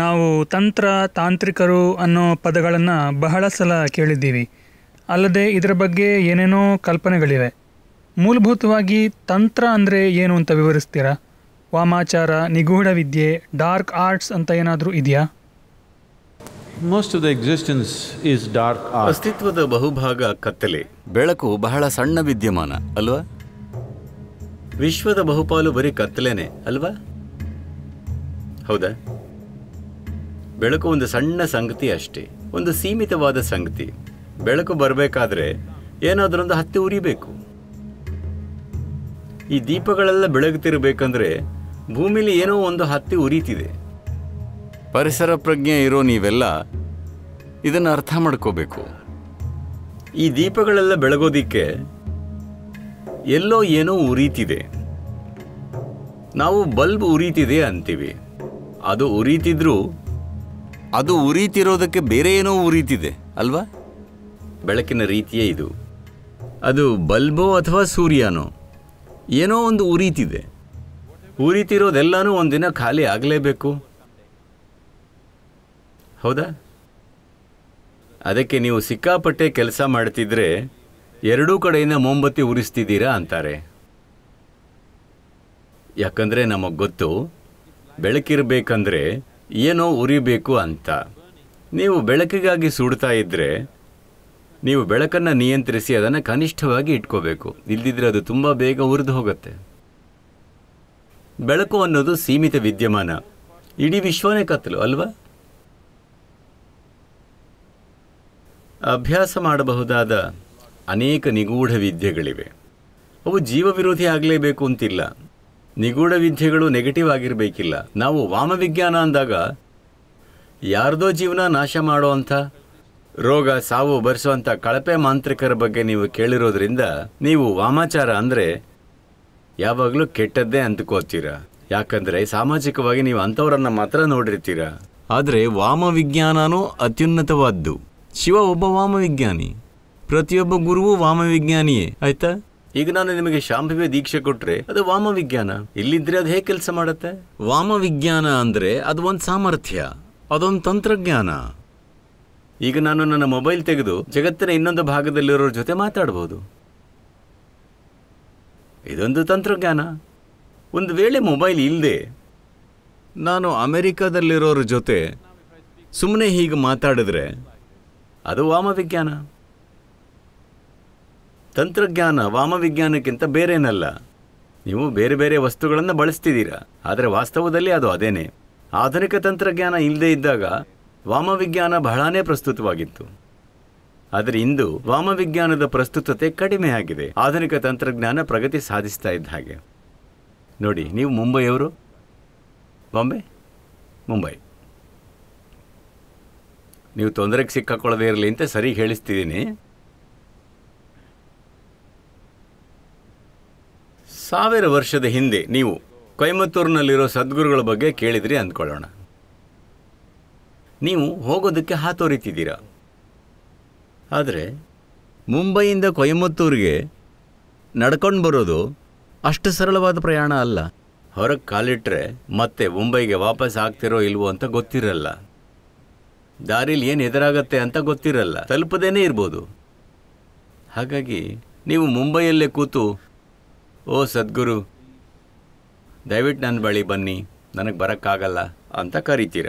ನಾವು ತಂತ್ರ ತಾಂತ್ರಿಕರು ಅನ್ನೋ ಪದಗಳನ್ನು ಬಹಳ ಸಲ ಕೇಳಿದ್ದೀವಿ ಅಲ್ಲದೆ ಇದರ ಬಗ್ಗೆ ಏನೇನೋ ಕಲ್ಪನೆಗಳಿವೆ ಮೂಲಭೂತವಾಗಿ ತಂತ್ರ ಅಂದರೆ ಏನು ಅಂತ ವಿವರಿಸ್ತೀರಾ ವಾಮಾಚಾರ ನಿಗೂಢ ವಿದ್ಯೆ ಡಾರ್ಕ್ ಆರ್ಟ್ಸ್ ಅಂತ ಏನಾದರೂ ಇದೆಯಾ most of the existence is dark ಅಸ್ತಿತ್ವದ ಬಹುಭಾಗ ಕತ್ತಲೆ ಬೆಳಕು ಬಹಳ ಸಣ್ಣ ವಿದ್ಯಮಾನ ಅಲ್ವಾ ವಿಶ್ವದ ಬಹುಪಾಲು ಬರೀ ಕತ್ತಲೇನೆ ಅಲ್ವಾ ಹೌದಾ ಬೆಳಕು ಒಂದು ಸಣ್ಣ ಸಂಗತಿ ಅಷ್ಟೇ ಒಂದು ಸೀಮಿತವಾದ ಸಂಗತಿ ಬೆಳಕು ಬರಬೇಕಾದ್ರೆ ಏನಾದರೂ ಹತ್ತಿ ಉರಿಬೇಕು ಈ ದೀಪಗಳೆಲ್ಲ ಬೆಳಗುತ್ತಿರಬೇಕಂದ್ರೆ ಭೂಮಿಲಿ ಏನೋ ಒಂದು ಹತ್ತಿ ಉರಿತಿದೆ ಪರಿಸರ ಪ್ರಜ್ಞೆ ಇರೋ ನೀವೆಲ್ಲ ಇದನ್ನು ಅರ್ಥ ಮಾಡ್ಕೋಬೇಕು ಈ ದೀಪಗಳೆಲ್ಲ ಬೆಳಗೋದಿಕ್ಕೆ ಎಲ್ಲೋ ಏನೋ ಉರಿತಿದೆ ನಾವು ಬಲ್ಬ್ ಉರಿತಿದೆ ಅಂತೀವಿ ಅದು ಉರಿತಿದ್ರೂ ಅದು ಉರಿತಿರೋದಕ್ಕೆ ಬೇರೆ ಏನೋ ಉರಿತಿದೆ ಅಲ್ವಾ ಬೆಳಕಿನ ರೀತಿಯೇ ಇದು ಅದು ಬಲ್ಬೋ ಅಥವಾ ಸೂರ್ಯನೋ ಏನೋ ಒಂದು ಉರಿತಿದೆ ಉರಿತಿರೋದೆಲ್ಲನೂ ಒಂದಿನ ಖಾಲಿ ಆಗಲೇಬೇಕು ಹೌದಾ ಅದಕ್ಕೆ ನೀವು ಸಿಕ್ಕಾಪಟ್ಟೆ ಕೆಲಸ ಮಾಡ್ತಿದ್ರೆ ಎರಡೂ ಕಡೆಯಿಂದ ಮೊಂಬತ್ತಿ ಉರಿಸ್ತಿದ್ದೀರಾ ಅಂತಾರೆ ಯಾಕಂದರೆ ನಮಗೆ ಗೊತ್ತು ಬೆಳಕಿರಬೇಕಂದ್ರೆ ಏನೋ ಉರಿಬೇಕು ಅಂತ ನೀವು ಬೆಳಕಿಗಾಗಿ ಸುಡ್ತಾ ಇದ್ದರೆ ನೀವು ಬೆಳಕನ್ನು ನಿಯಂತ್ರಿಸಿ ಅದನ್ನು ಕನಿಷ್ಠವಾಗಿ ಇಟ್ಕೋಬೇಕು ಇಲ್ಲದಿದ್ದರೆ ಅದು ತುಂಬ ಬೇಗ ಉರಿದು ಹೋಗುತ್ತೆ ಬೆಳಕು ಅನ್ನೋದು ಸೀಮಿತ ವಿದ್ಯಮಾನ ಇಡೀ ವಿಶ್ವನೇ ಕತ್ತಲು ಅಲ್ವಾ ಅಭ್ಯಾಸ ಮಾಡಬಹುದಾದ ಅನೇಕ ನಿಗೂಢ ವಿದ್ಯೆಗಳಿವೆ ಅವು ಜೀವ ವಿರೋಧಿ ಆಗಲೇಬೇಕು ಅಂತಿಲ್ಲ ನಿಗೂಢ ವಿದ್ಯೆಗಳು ನೆಗೆಟಿವ್ ಆಗಿರಬೇಕಿಲ್ಲ ನಾವು ವಾಮವಿಜ್ಞಾನ ಅಂದಾಗ ಯಾರ್ದೋ ಜೀವನ ನಾಶ ಮಾಡುವಂಥ ರೋಗ ಸಾವು ಬರೆಸುವಂಥ ಕಳಪೆ ಮಾಂತ್ರಿಕರ ಬಗ್ಗೆ ನೀವು ಕೇಳಿರೋದ್ರಿಂದ ನೀವು ವಾಮಾಚಾರ ಅಂದರೆ ಯಾವಾಗಲೂ ಕೆಟ್ಟದ್ದೇ ಅಂದ್ಕೋತೀರ ಯಾಕಂದರೆ ಸಾಮಾಜಿಕವಾಗಿ ನೀವು ಅಂಥವರನ್ನು ಮಾತ್ರ ನೋಡಿರ್ತೀರ ಆದರೆ ವಾಮವಿಜ್ಞಾನನೂ ಅತ್ಯುನ್ನತವಾದ್ದು ಶಿವ ಒಬ್ಬ ವಾಮವಿಜ್ಞಾನಿ ಪ್ರತಿಯೊಬ್ಬ ಗುರುವು ವಾಮವಿಜ್ಞಾನಿಯೇ ಆಯ್ತಾ ಈಗ ನಾನು ನಿಮಗೆ ಶಾಂಭವ್ಯ ದೀಕ್ಷೆ ಕೊಟ್ರೆ ಅದು ವಾಮವಿಜ್ಞಾನ ಇಲ್ಲಿದ್ರೆ ಅದು ಹೇಗೆ ಕೆಲಸ ಮಾಡುತ್ತೆ ವಾಮವಿಜ್ಞಾನ ಅಂದ್ರೆ ಅದು ಒಂದು ಸಾಮರ್ಥ್ಯ ಅದೊಂದು ತಂತ್ರಜ್ಞಾನ ಈಗ ನಾನು ನನ್ನ ಮೊಬೈಲ್ ತೆಗೆದು ಜಗತ್ತಿನ ಇನ್ನೊಂದು ಭಾಗದಲ್ಲಿರೋರ ಜೊತೆ ಮಾತಾಡಬಹುದು ಇದೊಂದು ತಂತ್ರಜ್ಞಾನ ಒಂದು ವೇಳೆ ಮೊಬೈಲ್ ಇಲ್ಲದೆ ನಾನು ಅಮೆರಿಕಾದಲ್ಲಿರೋರ ಜೊತೆ ಸುಮ್ಮನೆ ಹೀಗೆ ಮಾತಾಡಿದ್ರೆ ಅದು ವಾಮವಿಜ್ಞಾನ ತಂತ್ರಜ್ಞಾನ ವಾಮವಿಜ್ಞಾನಕ್ಕಿಂತ ಬೇರೇನಲ್ಲ ನೀವು ಬೇರೆ ಬೇರೆ ವಸ್ತುಗಳನ್ನು ಬಳಸ್ತಿದ್ದೀರಾ ಆದರೆ ವಾಸ್ತವದಲ್ಲಿ ಅದು ಅದೇನೇ ಆಧುನಿಕ ತಂತ್ರಜ್ಞಾನ ಇಲ್ಲದೇ ಇದ್ದಾಗ ವಾಮವಿಜ್ಞಾನ ಬಹಳಾನೇ ಪ್ರಸ್ತುತವಾಗಿತ್ತು ಆದರೆ ಇಂದು ವಾಮವಿಜ್ಞಾನದ ಪ್ರಸ್ತುತತೆ ಕಡಿಮೆ ಆಗಿದೆ ಆಧುನಿಕ ತಂತ್ರಜ್ಞಾನ ಪ್ರಗತಿ ಸಾಧಿಸ್ತಾ ಇದ್ದ ಹಾಗೆ ನೋಡಿ ನೀವು ಮುಂಬೈಯವರು ಬಾಂಬೆ ಮುಂಬೈ ನೀವು ತೊಂದರೆಗೆ ಸಿಕ್ಕಾಕೊಳ್ಳದೇ ಇರಲಿ ಅಂತ ಸರಿ ಹೇಳಿಸ್ತಿದ್ದೀನಿ ಸಾವಿರ ವರ್ಷದ ಹಿಂದೆ ನೀವು ಕೊಯಮತ್ತೂರಿನಲ್ಲಿರೋ ಸದ್ಗುರುಗಳ ಬಗ್ಗೆ ಕೇಳಿದ್ರಿ ಅಂದ್ಕೊಳ್ಳೋಣ ನೀವು ಹೋಗೋದಕ್ಕೆ ಹಾತೋರಿತಿದ್ದೀರಾ ಆದರೆ ಮುಂಬೈಯಿಂದ ಕೊಯಮತ್ತೂರಿಗೆ ನಡ್ಕೊಂಡು ಬರೋದು ಅಷ್ಟು ಸರಳವಾದ ಪ್ರಯಾಣ ಅಲ್ಲ ಹೊರಗೆ ಕಾಲಿಟ್ಟರೆ ಮತ್ತೆ ಮುಂಬೈಗೆ ವಾಪಸ್ ಆಗ್ತಿರೋ ಇಲ್ವೋ ಅಂತ ಗೊತ್ತಿರಲ್ಲ ದಾರಿಲಿ ಏನು ಎದುರಾಗತ್ತೆ ಅಂತ ಗೊತ್ತಿರಲ್ಲ ತಲುಪದೇನೇ ಇರ್ಬೋದು ಹಾಗಾಗಿ ನೀವು ಮುಂಬೈಯಲ್ಲೇ ಕೂತು ಓ ಸದ್ಗುರು ದಯವಿಟ್ಟು ನನ್ನ ಬಳಿ ಬನ್ನಿ ನನಗೆ ಬರೋಕ್ಕಾಗಲ್ಲ ಅಂತ ಕರಿತೀರ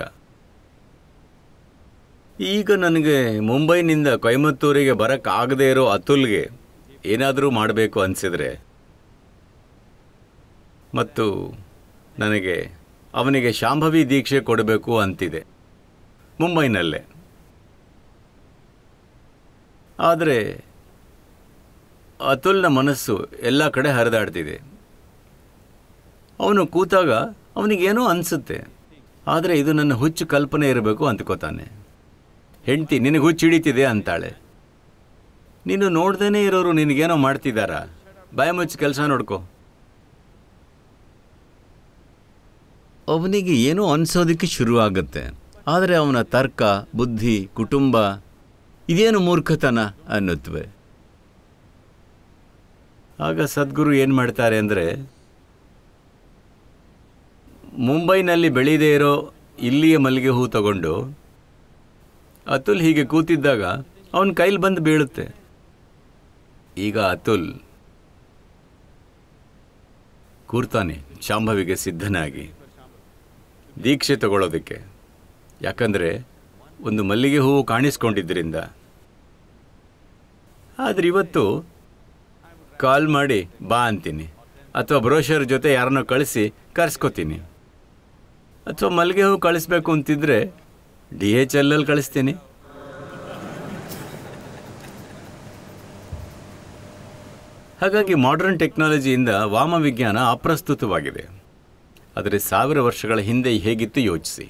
ಈಗ ನನಗೆ ಮುಂಬೈನಿಂದ ಕೊಯಮತ್ತೂರಿಗೆ ಬರೋಕ್ಕಾಗದೇ ಇರೋ ಅತುಲ್ಗೆ ಏನಾದರೂ ಮಾಡಬೇಕು ಅನಿಸಿದರೆ ಮತ್ತು ನನಗೆ ಅವನಿಗೆ ಶಾಂಭವಿ ದೀಕ್ಷೆ ಕೊಡಬೇಕು ಅಂತಿದೆ ಮುಂಬೈನಲ್ಲೇ ಆದರೆ ಅತುಲ್ನ ಮನಸ್ಸು ಎಲ್ಲ ಕಡೆ ಹರಿದಾಡ್ತಿದೆ ಅವನು ಕೂತಾಗ ಅವನಿಗೇನೋ ಅನಿಸುತ್ತೆ ಆದರೆ ಇದು ನನ್ನ ಹುಚ್ಚು ಕಲ್ಪನೆ ಇರಬೇಕು ಅಂದ್ಕೋತಾನೆ ಹೆಂಡ್ತಿ ನಿನಗೆ ಹುಚ್ಚು ಹಿಡಿತಿದೆ ಅಂತಾಳೆ ನೀನು ನೋಡ್ದೇ ಇರೋರು ನಿನಗೇನೋ ಮಾಡ್ತಿದ್ದಾರಾ ಬಾಯ ಮುಚ್ಚಿ ಕೆಲಸ ನೋಡ್ಕೊ ಅವನಿಗೆ ಏನೋ ಅನಿಸೋದಕ್ಕೆ ಶುರುವಾಗುತ್ತೆ ಆದರೆ ಅವನ ತರ್ಕ ಬುದ್ಧಿ ಕುಟುಂಬ ಇದೇನು ಮೂರ್ಖತನ ಅನ್ನುತ್ತವೆ ಆಗ ಸದ್ಗುರು ಏನು ಮಾಡ್ತಾರೆ ಅಂದರೆ ಮುಂಬೈನಲ್ಲಿ ಬೆಳೀದೇ ಇರೋ ಇಲ್ಲಿಯ ಮಲ್ಲಿಗೆ ಹೂ ತಗೊಂಡು ಅತುಲ್ ಹೀಗೆ ಕೂತಿದ್ದಾಗ ಅವನ ಕೈಲಿ ಬಂದು ಬೀಳುತ್ತೆ ಈಗ ಅತುಲ್ ಕೂರ್ತಾನೆ ಶಾಂಭವಿಗೆ ಸಿದ್ಧನಾಗಿ ದೀಕ್ಷೆ ತಗೊಳ್ಳೋದಕ್ಕೆ ಯಾಕಂದರೆ ಒಂದು ಮಲ್ಲಿಗೆ ಹೂವು ಕಾಣಿಸ್ಕೊಂಡಿದ್ದರಿಂದ ಆದರೆ ಇವತ್ತು ಕಾಲ್ ಮಾಡಿ ಬಾ ಅಂತೀನಿ ಅಥವಾ ಬ್ರೋಷರ್ ಜೊತೆ ಯಾರನ್ನೋ ಕಳಿಸಿ ಕರ್ಸ್ಕೊತೀನಿ ಅಥವಾ ಮಲ್ಲಿಗೆ ಹೂ ಕಳಿಸ್ಬೇಕು ಅಂತಿದ್ರೆ ಡಿ ಎಚ್ ಎಲ್ ಅಲ್ಲಿ ಕಳಿಸ್ತೀನಿ ಹಾಗಾಗಿ ಮಾಡ್ರನ್ ಟೆಕ್ನಾಲಜಿಯಿಂದ ವಾಮವಿಜ್ಞಾನ ಅಪ್ರಸ್ತುತವಾಗಿದೆ ಆದರೆ ಸಾವಿರ ವರ್ಷಗಳ ಹಿಂದೆ ಹೇಗಿತ್ತು ಯೋಚಿಸಿ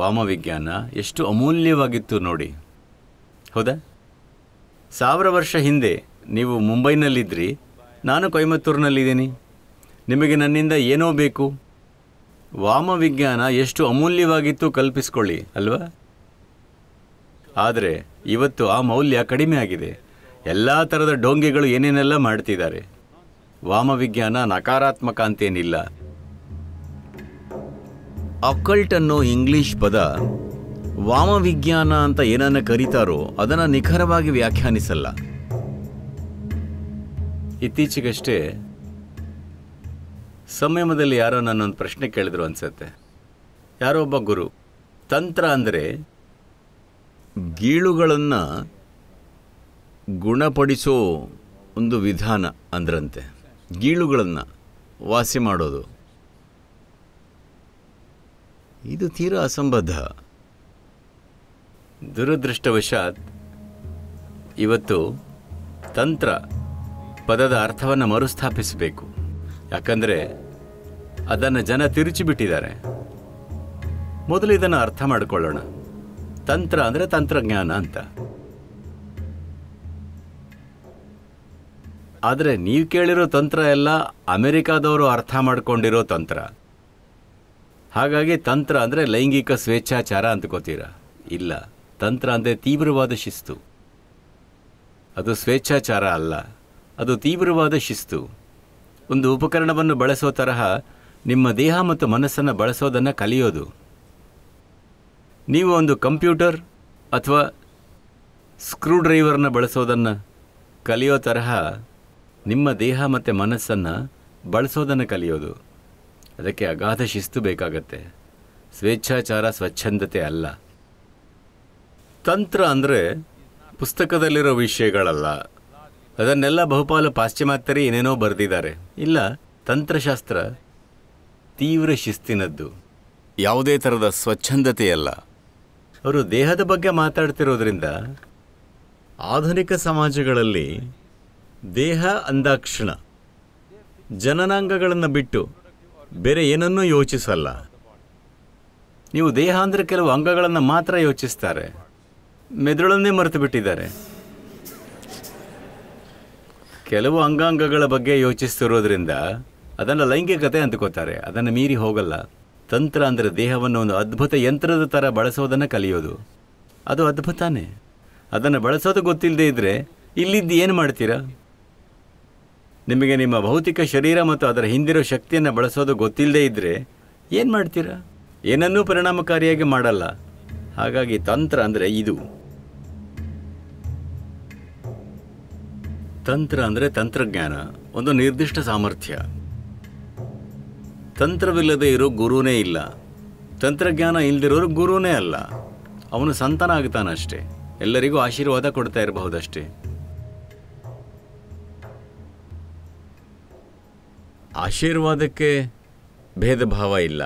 ವಾಮವಿಜ್ಞಾನ ಎಷ್ಟು ಅಮೂಲ್ಯವಾಗಿತ್ತು ನೋಡಿ ಹೌದಾ ಸಾವಿರ ವರ್ಷ ಹಿಂದೆ ನೀವು ಮುಂಬೈನಲ್ಲಿದ್ದಿರಿ ನಾನು ಕೊಯಮತ್ತೂರಿನಲ್ಲಿದ್ದೀನಿ ನಿಮಗೆ ನನ್ನಿಂದ ಏನೋ ಬೇಕು ವಾಮವಿಜ್ಞಾನ ಎಷ್ಟು ಅಮೂಲ್ಯವಾಗಿತ್ತು ಕಲ್ಪಿಸ್ಕೊಳ್ಳಿ ಅಲ್ವಾ ಆದರೆ ಇವತ್ತು ಆ ಮೌಲ್ಯ ಕಡಿಮೆ ಆಗಿದೆ ಎಲ್ಲ ಥರದ ಡೊಂಗೆಗಳು ಏನೇನೆಲ್ಲ ಮಾಡ್ತಿದ್ದಾರೆ ವಾಮವಿಜ್ಞಾನ ನಕಾರಾತ್ಮಕ ಅಂತೇನಿಲ್ಲ ಅಕಲ್ಟ್ ಅನ್ನೋ ಇಂಗ್ಲಿಷ್ ಪದ ವಾಮವಿಜ್ಞಾನ ಅಂತ ಏನನ್ನು ಕರೀತಾರೋ ಅದನ್ನು ನಿಖರವಾಗಿ ವ್ಯಾಖ್ಯಾನಿಸಲ್ಲ ಇತ್ತೀಚೆಗಷ್ಟೇ ಸಂಯಮದಲ್ಲಿ ಯಾರೋ ನನ್ನೊಂದು ಪ್ರಶ್ನೆ ಕೇಳಿದ್ರು ಅನಿಸುತ್ತೆ ಯಾರೋ ಒಬ್ಬ ಗುರು ತಂತ್ರ ಅಂದರೆ ಗೀಳುಗಳನ್ನು ಗುಣಪಡಿಸೋ ಒಂದು ವಿಧಾನ ಅಂದ್ರಂತೆ ಗೀಳುಗಳನ್ನು ವಾಸಿ ಮಾಡೋದು ಇದು ತೀರಾ ಅಸಂಬದ್ಧ ದುರದೃಷ್ಟವಶಾತ್ ಇವತ್ತು ತಂತ್ರ ಪದದ ಅರ್ಥವನ್ನು ಮರುಸ್ಥಾಪಿಸಬೇಕು ಯಾಕಂದರೆ ಅದನ್ನು ಜನ ತಿರುಚಿಬಿಟ್ಟಿದ್ದಾರೆ ಮೊದಲು ಇದನ್ನು ಅರ್ಥ ಮಾಡಿಕೊಳ್ಳೋಣ ತಂತ್ರ ಅಂದರೆ ತಂತ್ರಜ್ಞಾನ ಅಂತ ಆದರೆ ನೀವು ಕೇಳಿರೋ ತಂತ್ರ ಎಲ್ಲ ಅಮೆರಿಕಾದವರು ಅರ್ಥ ಮಾಡ್ಕೊಂಡಿರೋ ತಂತ್ರ ಹಾಗಾಗಿ ತಂತ್ರ ಅಂದರೆ ಲೈಂಗಿಕ ಸ್ವೇಚ್ಛಾಚಾರ ಅಂದ್ಕೋತೀರಾ ಇಲ್ಲ ತಂತ್ರ ಅಂದರೆ ತೀವ್ರವಾದ ಶಿಸ್ತು ಅದು ಸ್ವೇಚ್ಛಾಚಾರ ಅಲ್ಲ ಅದು ತೀವ್ರವಾದ ಶಿಸ್ತು ಒಂದು ಉಪಕರಣವನ್ನು ಬಳಸೋ ತರಹ ನಿಮ್ಮ ದೇಹ ಮತ್ತು ಮನಸ್ಸನ್ನು ಬಳಸೋದನ್ನು ಕಲಿಯೋದು ನೀವು ಒಂದು ಕಂಪ್ಯೂಟರ್ ಅಥವಾ ಸ್ಕ್ರೂ ಡ್ರೈವರ್ನ ಬಳಸೋದನ್ನು ಕಲಿಯೋ ತರಹ ನಿಮ್ಮ ದೇಹ ಮತ್ತು ಮನಸ್ಸನ್ನು ಬಳಸೋದನ್ನು ಕಲಿಯೋದು ಅದಕ್ಕೆ ಅಗಾಧ ಶಿಸ್ತು ಬೇಕಾಗತ್ತೆ ಸ್ವೇಚ್ಛಾಚಾರ ಸ್ವಚ್ಛಂದತೆ ಅಲ್ಲ ತಂತ್ರ ಅಂದರೆ ಪುಸ್ತಕದಲ್ಲಿರೋ ವಿಷಯಗಳಲ್ಲ ಅದನ್ನೆಲ್ಲ ಬಹುಪಾಲು ಪಾಶ್ಚಿಮಾತ್ಯರೇ ಏನೇನೋ ಬರೆದಿದ್ದಾರೆ ಇಲ್ಲ ತಂತ್ರಶಾಸ್ತ್ರ ತೀವ್ರ ಶಿಸ್ತಿನದ್ದು ಯಾವುದೇ ಥರದ ಸ್ವಚ್ಛಂದತೆಯಲ್ಲ ಅವರು ದೇಹದ ಬಗ್ಗೆ ಮಾತಾಡ್ತಿರೋದ್ರಿಂದ ಆಧುನಿಕ ಸಮಾಜಗಳಲ್ಲಿ ದೇಹ ಅಂದಾಕ್ಷಣ ಜನನಾಂಗಗಳನ್ನು ಬಿಟ್ಟು ಬೇರೆ ಏನನ್ನೂ ಯೋಚಿಸಲ್ಲ ನೀವು ದೇಹ ಅಂದರೆ ಕೆಲವು ಅಂಗಗಳನ್ನು ಮಾತ್ರ ಯೋಚಿಸ್ತಾರೆ ಮೆದುಳನ್ನೇ ಮರೆತು ಬಿಟ್ಟಿದ್ದಾರೆ ಕೆಲವು ಅಂಗಾಂಗಗಳ ಬಗ್ಗೆ ಯೋಚಿಸ್ತಿರೋದ್ರಿಂದ ಅದನ್ನು ಲೈಂಗಿಕತೆ ಅಂದುಕೋತಾರೆ ಅದನ್ನು ಮೀರಿ ಹೋಗಲ್ಲ ತಂತ್ರ ಅಂದರೆ ದೇಹವನ್ನು ಒಂದು ಅದ್ಭುತ ಯಂತ್ರದ ಥರ ಬಳಸೋದನ್ನು ಕಲಿಯೋದು ಅದು ಅದ್ಭುತನೇ ಅದನ್ನು ಬಳಸೋದು ಗೊತ್ತಿಲ್ಲದೆ ಇದ್ದರೆ ಇಲ್ಲಿದ್ದು ಏನು ಮಾಡ್ತೀರಾ ನಿಮಗೆ ನಿಮ್ಮ ಭೌತಿಕ ಶರೀರ ಮತ್ತು ಅದರ ಹಿಂದಿರೋ ಶಕ್ತಿಯನ್ನು ಬಳಸೋದು ಗೊತ್ತಿಲ್ಲದೆ ಇದ್ದರೆ ಏನು ಮಾಡ್ತೀರಾ ಏನನ್ನೂ ಪರಿಣಾಮಕಾರಿಯಾಗಿ ಮಾಡಲ್ಲ ಹಾಗಾಗಿ ತಂತ್ರ ಅಂದರೆ ಇದು ತಂತ್ರ ಅಂದರೆ ತಂತ್ರಜ್ಞಾನ ಒಂದು ನಿರ್ದಿಷ್ಟ ಸಾಮರ್ಥ್ಯ ತಂತ್ರವಿಲ್ಲದೆ ಇರೋ ಗುರುನೇ ಇಲ್ಲ ತಂತ್ರಜ್ಞಾನ ಇಲ್ಲದಿರೋರು ಗುರುನೇ ಅಲ್ಲ ಅವನು ಸಂತಾನ ಆಗ್ತಾನಷ್ಟೇ ಎಲ್ಲರಿಗೂ ಆಶೀರ್ವಾದ ಕೊಡ್ತಾ ಇರಬಹುದಷ್ಟೇ ಆಶೀರ್ವಾದಕ್ಕೆ ಭೇದ ಭಾವ ಇಲ್ಲ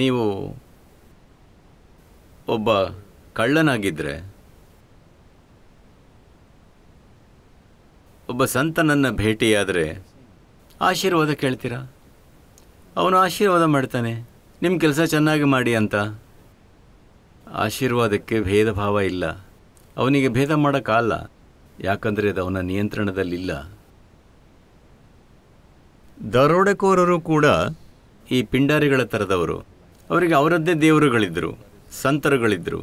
ನೀವು ಒಬ್ಬ ಕಳ್ಳನಾಗಿದ್ದರೆ ಒಬ್ಬ ಸಂತನನ್ನು ಭೇಟಿಯಾದರೆ ಆಶೀರ್ವಾದ ಕೇಳ್ತೀರಾ ಅವನು ಆಶೀರ್ವಾದ ಮಾಡ್ತಾನೆ ನಿಮ್ಮ ಕೆಲಸ ಚೆನ್ನಾಗಿ ಮಾಡಿ ಅಂತ ಆಶೀರ್ವಾದಕ್ಕೆ ಭೇದ ಭಾವ ಇಲ್ಲ ಅವನಿಗೆ ಭೇದ ಮಾಡೋಕ್ಕಾಗಲ್ಲ ಯಾಕಂದರೆ ಅದು ಅವನ ನಿಯಂತ್ರಣದಲ್ಲಿಲ್ಲ ದರೋಡೆಕೋರರು ಕೂಡ ಈ ಪಿಂಡಾರಿಗಳ ಥರದವರು ಅವರಿಗೆ ಅವರದ್ದೇ ದೇವರುಗಳಿದ್ದರು ಸಂತರುಗಳಿದ್ದರು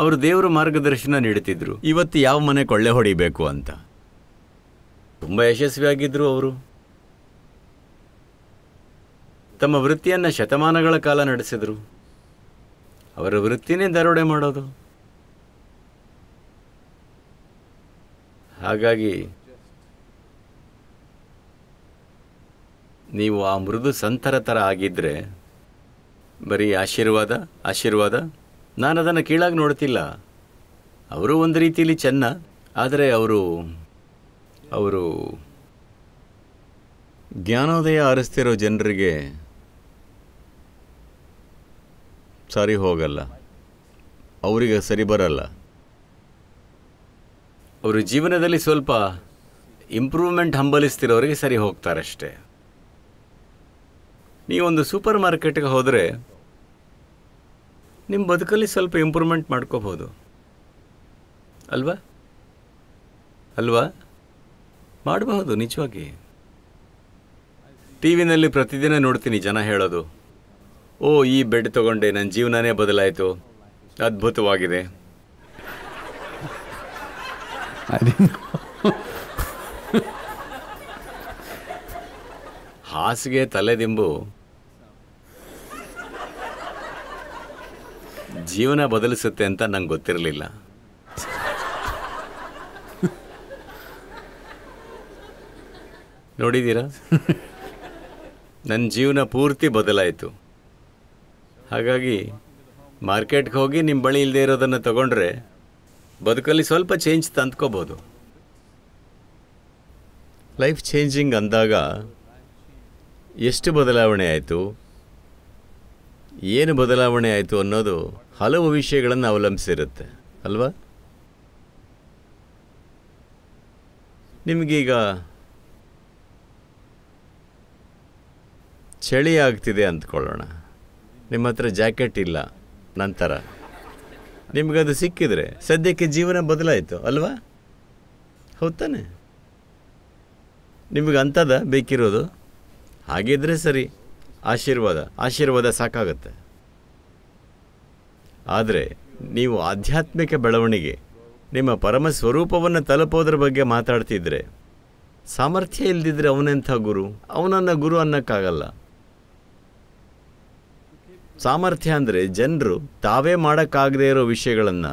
ಅವರು ದೇವರ ಮಾರ್ಗದರ್ಶನ ನೀಡುತ್ತಿದ್ದರು ಇವತ್ತು ಯಾವ ಮನೆ ಕೊಳ್ಳೆ ಹೊಡಿಬೇಕು ಅಂತ ತುಂಬ ಯಶಸ್ವಿಯಾಗಿದ್ದರು ಅವರು ತಮ್ಮ ವೃತ್ತಿಯನ್ನು ಶತಮಾನಗಳ ಕಾಲ ನಡೆಸಿದರು ಅವರ ವೃತ್ತಿನೇ ದರೋಡೆ ಮಾಡೋದು ಹಾಗಾಗಿ ನೀವು ಆ ಮೃದು ಸಂತರ ಥರ ಆಗಿದ್ದರೆ ಬರೀ ಆಶೀರ್ವಾದ ಆಶೀರ್ವಾದ ನಾನು ಅದನ್ನು ಕೀಳಾಗಿ ನೋಡ್ತಿಲ್ಲ ಅವರು ಒಂದು ರೀತಿಯಲ್ಲಿ ಚೆನ್ನ ಆದರೆ ಅವರು ಅವರು ಜ್ಞಾನೋದಯ ಆರಿಸ್ತಿರೋ ಜನರಿಗೆ ಸರಿ ಹೋಗಲ್ಲ ಅವರಿಗೆ ಸರಿ ಬರಲ್ಲ ಅವರು ಜೀವನದಲ್ಲಿ ಸ್ವಲ್ಪ ಇಂಪ್ರೂವ್ಮೆಂಟ್ ಹಂಬಲಿಸ್ತಿರೋರಿಗೆ ಸರಿ ಹೋಗ್ತಾರಷ್ಟೇ ನೀವೊಂದು ಸೂಪರ್ ಮಾರ್ಕೆಟ್ಗೆ ಹೋದರೆ ನಿಮ್ಮ ಬದುಕಲ್ಲಿ ಸ್ವಲ್ಪ ಇಂಪ್ರೂವ್ಮೆಂಟ್ ಮಾಡ್ಕೋಬೋದು ಅಲ್ವಾ ಅಲ್ವಾ ಮಾಡಬಹುದು ನಿಜವಾಗಿ ಟಿ ವಿನಲ್ಲಿ ಪ್ರತಿದಿನ ನೋಡ್ತೀನಿ ಜನ ಹೇಳೋದು ಓ ಈ ಬೆಡ್ ತಗೊಂಡೆ ನನ್ನ ಜೀವನನೇ ಬದಲಾಯಿತು ಅದ್ಭುತವಾಗಿದೆ ಹಾಸಿಗೆ ತಲೆದಿಂಬು ಜೀವನ ಬದಲಿಸುತ್ತೆ ಅಂತ ನಂಗೆ ಗೊತ್ತಿರಲಿಲ್ಲ ನೋಡಿದ್ದೀರಾ ನನ್ನ ಜೀವನ ಪೂರ್ತಿ ಬದಲಾಯಿತು ಹಾಗಾಗಿ ಮಾರ್ಕೆಟ್ಗೆ ಹೋಗಿ ನಿಮ್ಮ ಬಳಿ ಇಲ್ಲದೆ ಇರೋದನ್ನು ತಗೊಂಡ್ರೆ ಬದುಕಲ್ಲಿ ಸ್ವಲ್ಪ ಚೇಂಜ್ ತಂದ್ಕೋಬೋದು ಲೈಫ್ ಚೇಂಜಿಂಗ್ ಅಂದಾಗ ಎಷ್ಟು ಬದಲಾವಣೆ ಆಯಿತು ಏನು ಬದಲಾವಣೆ ಆಯಿತು ಅನ್ನೋದು ಹಲವು ವಿಷಯಗಳನ್ನು ಅವಲಂಬಿಸಿರುತ್ತೆ ಅಲ್ವಾ ನಿಮಗೀಗ ಚಳಿ ಆಗ್ತಿದೆ ಅಂದ್ಕೊಳ್ಳೋಣ ನಿಮ್ಮ ಹತ್ರ ಜಾಕೆಟ್ ಇಲ್ಲ ನಂತರ ನಿಮಗದು ಸಿಕ್ಕಿದರೆ ಸದ್ಯಕ್ಕೆ ಜೀವನ ಬದಲಾಯಿತು ಅಲ್ವಾ ಹೌದು ತಾನೆ ನಿಮಗೆ ಅಂಥದ ಬೇಕಿರೋದು ಹಾಗಿದ್ರೆ ಸರಿ ಆಶೀರ್ವಾದ ಆಶೀರ್ವಾದ ಸಾಕಾಗುತ್ತೆ ಆದರೆ ನೀವು ಆಧ್ಯಾತ್ಮಿಕ ಬೆಳವಣಿಗೆ ನಿಮ್ಮ ಪರಮ ಸ್ವರೂಪವನ್ನು ತಲುಪೋದ್ರ ಬಗ್ಗೆ ಮಾತಾಡ್ತಿದ್ರೆ ಸಾಮರ್ಥ್ಯ ಇಲ್ಲದಿದ್ದರೆ ಅವನೆಂಥ ಗುರು ಅವನನ್ನು ಗುರು ಅನ್ನೋಕ್ಕಾಗಲ್ಲ ಸಾಮರ್ಥ್ಯ ಅಂದರೆ ಜನರು ತಾವೇ ಮಾಡೋಕ್ಕಾಗದೇ ಇರೋ ವಿಷಯಗಳನ್ನು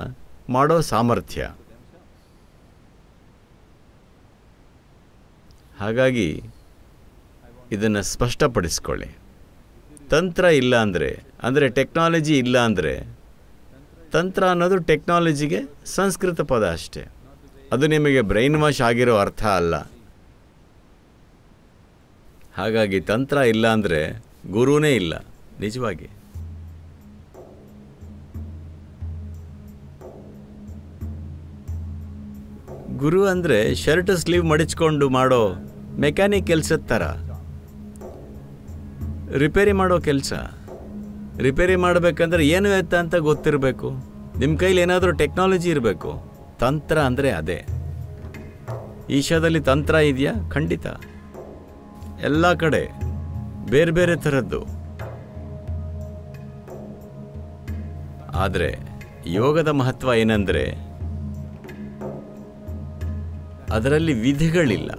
ಮಾಡೋ ಸಾಮರ್ಥ್ಯ ಹಾಗಾಗಿ ಇದನ್ನು ಸ್ಪಷ್ಟಪಡಿಸ್ಕೊಳ್ಳಿ ತಂತ್ರ ಇಲ್ಲ ಅಂದರೆ ಅಂದರೆ ಟೆಕ್ನಾಲಜಿ ಇಲ್ಲ ಅಂದರೆ ತಂತ್ರ ಅನ್ನೋದು ಟೆಕ್ನಾಲಜಿಗೆ ಸಂಸ್ಕೃತ ಪದ ಅಷ್ಟೇ ಅದು ನಿಮಗೆ ಬ್ರೈನ್ ವಾಶ್ ಆಗಿರೋ ಅರ್ಥ ಅಲ್ಲ ಹಾಗಾಗಿ ತಂತ್ರ ಇಲ್ಲ ಅಂದರೆ ಗುರುನೇ ಇಲ್ಲ ನಿಜವಾಗಿ ಗುರು ಅಂದರೆ ಶರ್ಟ್ ಸ್ಲೀವ್ ಮಡಿಚ್ಕೊಂಡು ಮಾಡೋ ಮೆಕ್ಯಾನಿಕ್ ಕೆಲಸದ ಥರ ರಿಪೇರಿ ಮಾಡೋ ಕೆಲಸ ರಿಪೇರಿ ಮಾಡಬೇಕಂದ್ರೆ ಏನು ಎತ್ತ ಅಂತ ಗೊತ್ತಿರಬೇಕು ನಿಮ್ಮ ಕೈಲಿ ಏನಾದರೂ ಟೆಕ್ನಾಲಜಿ ಇರಬೇಕು ತಂತ್ರ ಅಂದರೆ ಅದೇ ಈಶಾದಲ್ಲಿ ತಂತ್ರ ಇದೆಯಾ ಖಂಡಿತ ಎಲ್ಲ ಕಡೆ ಬೇರೆ ಬೇರೆ ಥರದ್ದು ಆದರೆ ಯೋಗದ ಮಹತ್ವ ಏನಂದರೆ ಅದರಲ್ಲಿ ವಿಧಿಗಳಿಲ್ಲ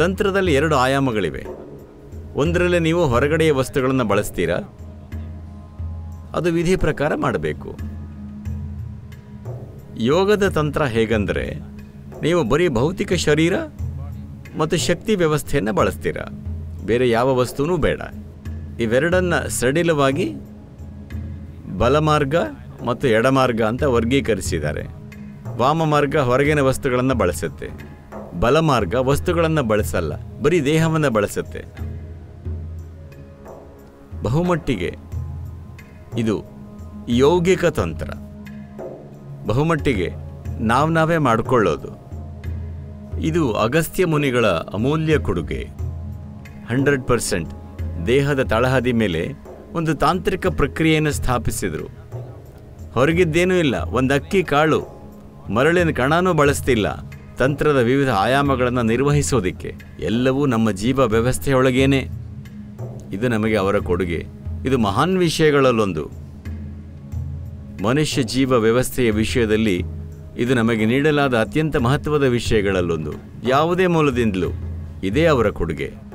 ತಂತ್ರದಲ್ಲಿ ಎರಡು ಆಯಾಮಗಳಿವೆ ಒಂದರಲ್ಲಿ ನೀವು ಹೊರಗಡೆಯ ವಸ್ತುಗಳನ್ನು ಬಳಸ್ತೀರಾ ಅದು ವಿಧಿ ಪ್ರಕಾರ ಮಾಡಬೇಕು ಯೋಗದ ತಂತ್ರ ಹೇಗಂದರೆ ನೀವು ಬರೀ ಭೌತಿಕ ಶರೀರ ಮತ್ತು ಶಕ್ತಿ ವ್ಯವಸ್ಥೆಯನ್ನು ಬಳಸ್ತೀರ ಬೇರೆ ಯಾವ ವಸ್ತುನೂ ಬೇಡ ಇವೆರಡನ್ನು ಸಡಿಲವಾಗಿ ಬಲಮಾರ್ಗ ಮತ್ತು ಎಡಮಾರ್ಗ ಅಂತ ವರ್ಗೀಕರಿಸಿದ್ದಾರೆ ವಾಮ ಮಾರ್ಗ ಹೊರಗಿನ ವಸ್ತುಗಳನ್ನು ಬಳಸುತ್ತೆ ಬಲಮಾರ್ಗ ವಸ್ತುಗಳನ್ನು ಬಳಸಲ್ಲ ಬರೀ ದೇಹವನ್ನು ಬಳಸುತ್ತೆ ಬಹುಮಟ್ಟಿಗೆ ಇದು ಯೌಗಿಕ ತಂತ್ರ ಬಹುಮಟ್ಟಿಗೆ ನಾವು ನಾವೇ ಮಾಡಿಕೊಳ್ಳೋದು ಇದು ಅಗಸ್ತ್ಯ ಮುನಿಗಳ ಅಮೂಲ್ಯ ಕೊಡುಗೆ ಹಂಡ್ರೆಡ್ ಪರ್ಸೆಂಟ್ ದೇಹದ ತಳಹದಿ ಮೇಲೆ ಒಂದು ತಾಂತ್ರಿಕ ಪ್ರಕ್ರಿಯೆಯನ್ನು ಸ್ಥಾಪಿಸಿದರು ಹೊರಗಿದ್ದೇನೂ ಇಲ್ಲ ಒಂದು ಅಕ್ಕಿ ಕಾಳು ಮರಳಿನ ಕಣನೂ ಬಳಸ್ತಿಲ್ಲ ತಂತ್ರದ ವಿವಿಧ ಆಯಾಮಗಳನ್ನು ನಿರ್ವಹಿಸೋದಿಕ್ಕೆ ಎಲ್ಲವೂ ನಮ್ಮ ಜೀವ ವ್ಯವಸ್ಥೆಯೊಳಗೇನೆ ಇದು ನಮಗೆ ಅವರ ಕೊಡುಗೆ ಇದು ಮಹಾನ್ ವಿಷಯಗಳಲ್ಲೊಂದು ಮನುಷ್ಯ ಜೀವ ವ್ಯವಸ್ಥೆಯ ವಿಷಯದಲ್ಲಿ ಇದು ನಮಗೆ ನೀಡಲಾದ ಅತ್ಯಂತ ಮಹತ್ವದ ವಿಷಯಗಳಲ್ಲೊಂದು ಯಾವುದೇ ಮೂಲದಿಂದಲೂ ಇದೇ ಅವರ ಕೊಡುಗೆ